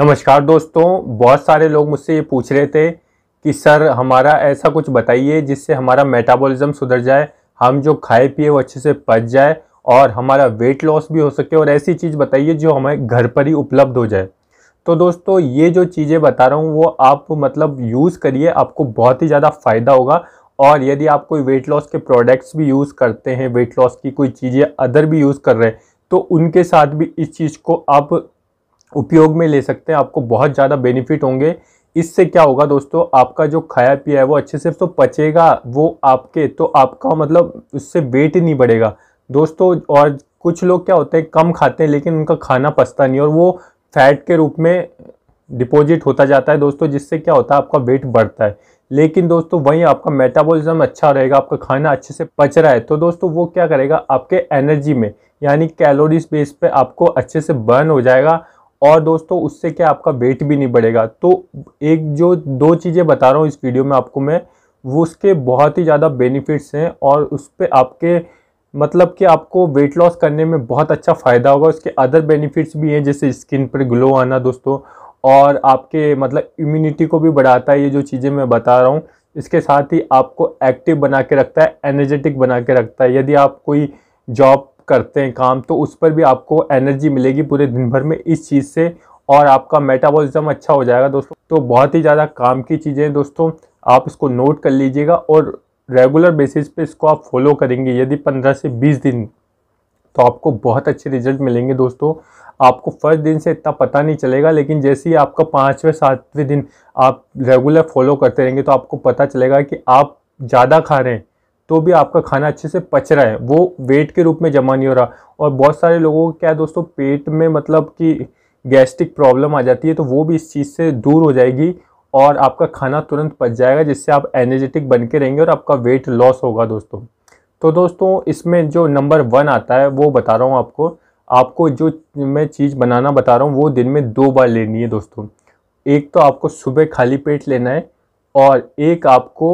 नमस्कार दोस्तों बहुत सारे लोग मुझसे ये पूछ रहे थे कि सर हमारा ऐसा कुछ बताइए जिससे हमारा मेटाबॉलिज्म सुधर जाए हम जो खाए पिए वो अच्छे से पच जाए और हमारा वेट लॉस भी हो सके और ऐसी चीज़ बताइए जो हमें घर पर ही उपलब्ध हो जाए तो दोस्तों ये जो चीज़ें बता रहा हूँ वो आप मतलब यूज़ करिए आपको बहुत ही ज़्यादा फ़ायदा होगा और यदि आप कोई वेट लॉस के प्रोडक्ट्स भी यूज़ करते हैं वेट लॉस की कोई चीज़ें अदर भी यूज़ कर रहे हैं तो उनके साथ भी इस चीज़ को आप उपयोग में ले सकते हैं आपको बहुत ज़्यादा बेनिफिट होंगे इससे क्या होगा दोस्तों आपका जो खाया पिया है वो अच्छे से तो पचेगा वो आपके तो आपका मतलब उससे वेट नहीं बढ़ेगा दोस्तों और कुछ लोग क्या होते हैं कम खाते हैं लेकिन उनका खाना पचता नहीं और वो फैट के रूप में डिपॉजिट होता जाता है दोस्तों जिससे क्या होता है आपका वेट बढ़ता है लेकिन दोस्तों वहीं आपका मेटाबॉलिज्म अच्छा रहेगा आपका खाना अच्छे से पच रहा है तो दोस्तों वो क्या करेगा आपके एनर्जी में यानी कैलोरीज बेस पे आपको अच्छे से बर्न हो जाएगा और दोस्तों उससे क्या आपका वेट भी नहीं बढ़ेगा तो एक जो दो चीज़ें बता रहा हूँ इस वीडियो में आपको मैं वो उसके बहुत ही ज़्यादा बेनिफिट्स हैं और उस पर आपके मतलब कि आपको वेट लॉस करने में बहुत अच्छा फ़ायदा होगा उसके अदर बेनिफिट्स भी हैं जैसे स्किन पर ग्लो आना दोस्तों और आपके मतलब इम्यूनिटी को भी बढ़ाता है ये जो चीज़ें मैं बता रहा हूँ इसके साथ ही आपको एक्टिव बना के रखता है एनर्जेटिक बना के रखता है यदि आप कोई जॉब करते हैं काम तो उस पर भी आपको एनर्जी मिलेगी पूरे दिन भर में इस चीज़ से और आपका मेटाबॉलिज्म अच्छा हो जाएगा दोस्तों तो बहुत ही ज़्यादा काम की चीज़ें हैं दोस्तों आप इसको नोट कर लीजिएगा और रेगुलर बेसिस पे इसको आप फॉलो करेंगे यदि 15 से 20 दिन तो आपको बहुत अच्छे रिजल्ट मिलेंगे दोस्तों आपको फर्स्ट दिन से इतना पता नहीं चलेगा लेकिन जैसे ही आपका पाँचवें सातवें दिन आप रेगुलर फॉलो करते रहेंगे तो आपको पता चलेगा कि आप ज़्यादा खा रहे हैं तो भी आपका खाना अच्छे से पच रहा है वो वेट के रूप में जमा नहीं हो रहा और बहुत सारे लोगों को क्या है दोस्तों पेट में मतलब कि गैस्ट्रिक प्रॉब्लम आ जाती है तो वो भी इस चीज़ से दूर हो जाएगी और आपका खाना तुरंत पच जाएगा जिससे आप एनर्जेटिक बन के रहेंगे और आपका वेट लॉस होगा दोस्तों तो दोस्तों इसमें जो नंबर वन आता है वो बता रहा हूँ आपको आपको जो मैं चीज़ बनाना बता रहा हूँ वो दिन में दो बार लेनी है दोस्तों एक तो आपको सुबह खाली पेट लेना है और एक आपको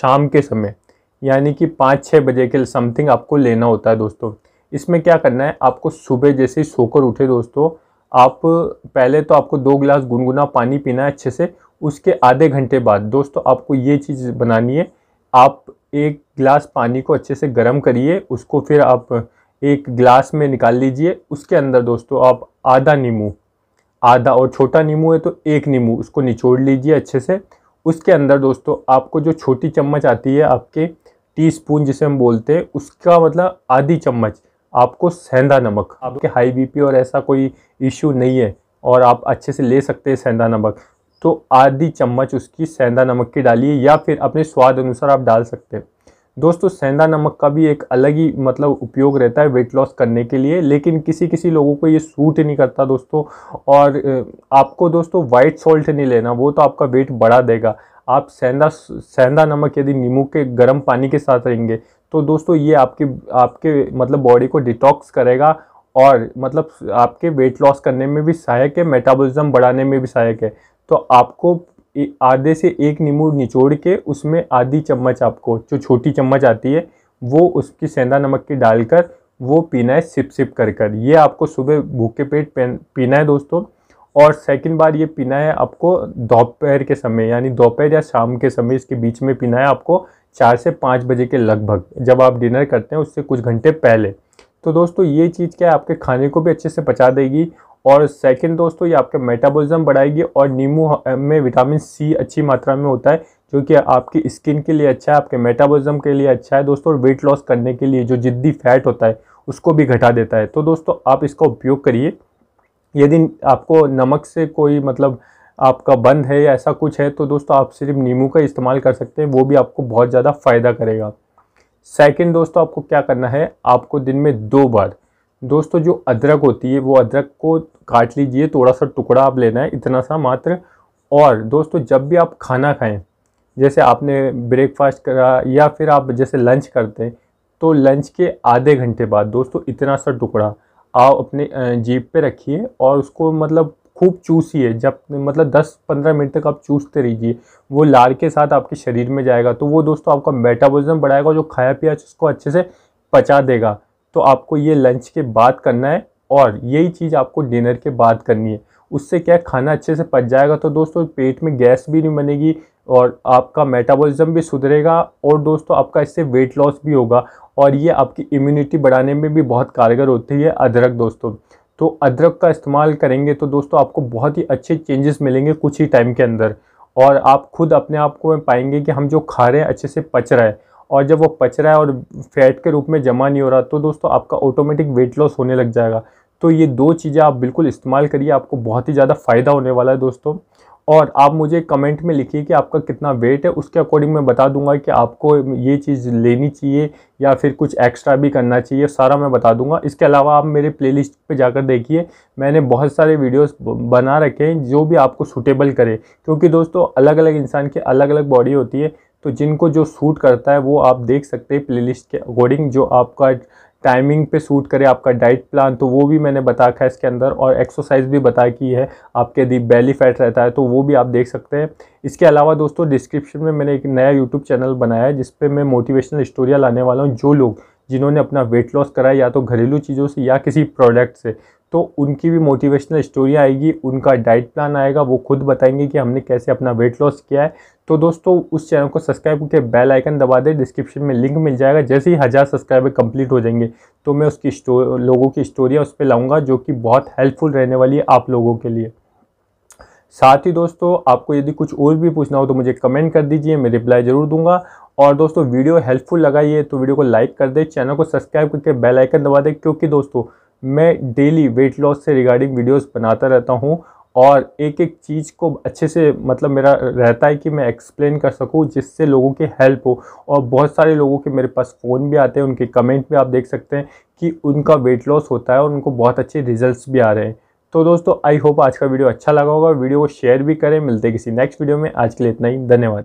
शाम के समय यानी कि पाँच छः बजे के समथिंग आपको लेना होता है दोस्तों इसमें क्या करना है आपको सुबह जैसे ही सोकर उठे दोस्तों आप पहले तो आपको दो गिलास गुनगुना पानी पीना है अच्छे से उसके आधे घंटे बाद दोस्तों आपको ये चीज़ बनानी है आप एक गिलास पानी को अच्छे से गर्म करिए उसको फिर आप एक गिलास में निकाल लीजिए उसके अंदर दोस्तों आप आधा नींबू आधा और छोटा नींबू है तो एक नींबू उसको निचोड़ लीजिए अच्छे से उसके अंदर दोस्तों आपको जो छोटी चम्मच आती है आपके टी स्पून जिसे हम बोलते हैं उसका मतलब आधी चम्मच आपको सेंधा नमक आपके हाई बीपी और ऐसा कोई इश्यू नहीं है और आप अच्छे से ले सकते हैं सेंधा नमक तो आधी चम्मच उसकी सेंधा नमक की डालिए या फिर अपने स्वाद अनुसार आप डाल सकते हैं दोस्तों सेंधा नमक का भी एक अलग ही मतलब उपयोग रहता है वेट लॉस करने के लिए लेकिन किसी किसी लोगों को ये सूट नहीं करता दोस्तों और आपको दोस्तों वाइट सॉल्ट नहीं लेना वो तो आपका वेट बढ़ा देगा आप सेंधा सेंधा नमक यदि नींबू के गर्म पानी के साथ रहेंगे तो दोस्तों ये आपके आपके मतलब बॉडी को डिटॉक्स करेगा और मतलब आपके वेट लॉस करने में भी सहायक है मेटाबॉलिज्म बढ़ाने में भी सहायक है तो आपको आधे से एक नींबू निचोड़ के उसमें आधी चम्मच आपको जो छोटी चम्मच आती है वो उसकी सेंधा नमक की डालकर वो पीना है सिप सिप कर कर ये आपको सुबह भूखे पेट पीना है दोस्तों और सेकंड बार ये पीना है आपको दोपहर के समय यानी दोपहर या शाम के समय इसके बीच में पीना है आपको चार से पाँच बजे के लगभग जब आप डिनर करते हैं उससे कुछ घंटे पहले तो दोस्तों ये चीज़ क्या है आपके खाने को भी अच्छे से पचा देगी और सेकंड दोस्तों ये आपका मेटाबॉलिज्म बढ़ाएगी और नींबू में विटामिन सी अच्छी मात्रा में होता है जो कि आपकी स्किन के लिए अच्छा है आपके मेटाबॉलिज्म के लिए अच्छा है दोस्तों और वेट लॉस करने के लिए जो जिद्दी फैट होता है उसको भी घटा देता है तो दोस्तों आप इसका उपयोग करिए यदि आपको नमक से कोई मतलब आपका बंद है या ऐसा कुछ है तो दोस्तों आप सिर्फ नींबू का इस्तेमाल कर सकते हैं वो भी आपको बहुत ज़्यादा फ़ायदा करेगा सेकंड दोस्तों आपको क्या करना है आपको दिन में दो बार दोस्तों जो अदरक होती है वो अदरक को काट लीजिए थोड़ा सा टुकड़ा आप लेना है इतना सा मात्र और दोस्तों जब भी आप खाना खाएं जैसे आपने ब्रेकफास्ट करा या फिर आप जैसे लंच करते हैं तो लंच के आधे घंटे बाद दोस्तों इतना सा टुकड़ा आप अपने जीप पे रखिए और उसको मतलब खूब चूसिए जब मतलब 10-15 मिनट तक आप चूसते रहिए वो लार के साथ आपके शरीर में जाएगा तो वो दोस्तों आपका मेटाबॉलिज्म बढ़ाएगा जो खाया पिया उसको अच्छे से पचा देगा तो आपको ये लंच के बाद करना है और यही चीज़ आपको डिनर के बाद करनी है उससे क्या खाना अच्छे से पच जाएगा तो दोस्तों पेट में गैस भी नहीं बनेगी और आपका मेटाबॉलिज्म भी सुधरेगा और दोस्तों आपका इससे वेट लॉस भी होगा और ये आपकी इम्यूनिटी बढ़ाने में भी बहुत कारगर होती है अदरक दोस्तों तो अदरक का इस्तेमाल करेंगे तो दोस्तों आपको बहुत ही अच्छे चेंजेस मिलेंगे कुछ ही टाइम के अंदर और आप खुद अपने आप को पाएंगे कि हम जो खा रहे हैं अच्छे से पच रहा है और जब वो पच रहा है और फैट के रूप में जमा नहीं हो रहा तो दोस्तों आपका ऑटोमेटिक वेट लॉस होने लग जाएगा तो ये दो चीज़ें आप बिल्कुल इस्तेमाल करिए आपको बहुत ही ज़्यादा फ़ायदा होने वाला है दोस्तों और आप मुझे कमेंट में लिखिए कि आपका कितना वेट है उसके अकॉर्डिंग मैं बता दूंगा कि आपको ये चीज़ लेनी चाहिए या फिर कुछ एक्स्ट्रा भी करना चाहिए सारा मैं बता दूंगा इसके अलावा आप मेरे प्लेलिस्ट पे जाकर देखिए मैंने बहुत सारे वीडियोस बना रखे हैं जो भी आपको सूटेबल करे क्योंकि दोस्तों अलग अलग इंसान की अलग अलग बॉडी होती है तो जिनको जो सूट करता है वो आप देख सकते हैं प्ले के अकॉर्डिंग जो आपका टाइमिंग पे सूट करे आपका डाइट प्लान तो वो भी मैंने बता रखा है इसके अंदर और एक्सरसाइज भी बता की है आपके यदि बेली फैट रहता है तो वो भी आप देख सकते हैं इसके अलावा दोस्तों डिस्क्रिप्शन में मैंने एक नया यूट्यूब चैनल बनाया है जिसपे मैं मोटिवेशनल स्टोरियाँ लाने वाला हूँ जो लोग जिन्होंने अपना वेट लॉस करा या तो घरेलू चीज़ों से या किसी प्रोडक्ट से तो उनकी भी मोटिवेशनल स्टोरी आएगी उनका डाइट प्लान आएगा वो खुद बताएंगे कि हमने कैसे अपना वेट लॉस किया है तो दोस्तों उस चैनल को सब्सक्राइब करके बेल आइकन दबा दें डिस्क्रिप्शन में लिंक मिल जाएगा जैसे ही हज़ार सब्सक्राइबर कंप्लीट हो जाएंगे तो मैं उसकी स्टोरी लोगों की स्टोरियाँ उस पर लाऊँगा जो कि बहुत हेल्पफुल रहने वाली है आप लोगों के लिए साथ ही दोस्तों आपको यदि कुछ और भी पूछना हो तो मुझे कमेंट कर दीजिए मैं रिप्लाई ज़रूर दूंगा और दोस्तों वीडियो हेल्पफुल लगाइए तो वीडियो को लाइक कर दें चैनल को सब्सक्राइब करके बेल आइकन दबा दें क्योंकि दोस्तों मैं डेली वेट लॉस से रिगार्डिंग वीडियोस बनाता रहता हूं और एक एक चीज़ को अच्छे से मतलब मेरा रहता है कि मैं एक्सप्लेन कर सकूँ जिससे लोगों की हेल्प हो और बहुत सारे लोगों के मेरे पास फ़ोन भी आते हैं उनके कमेंट भी आप देख सकते हैं कि उनका वेट लॉस होता है और उनको बहुत अच्छे रिजल्ट भी आ रहे हैं तो दोस्तों आई होप आज का वीडियो अच्छा लगा होगा वीडियो को शेयर भी करें मिलते किसी नेक्स्ट वीडियो में आज के लिए इतना ही धन्यवाद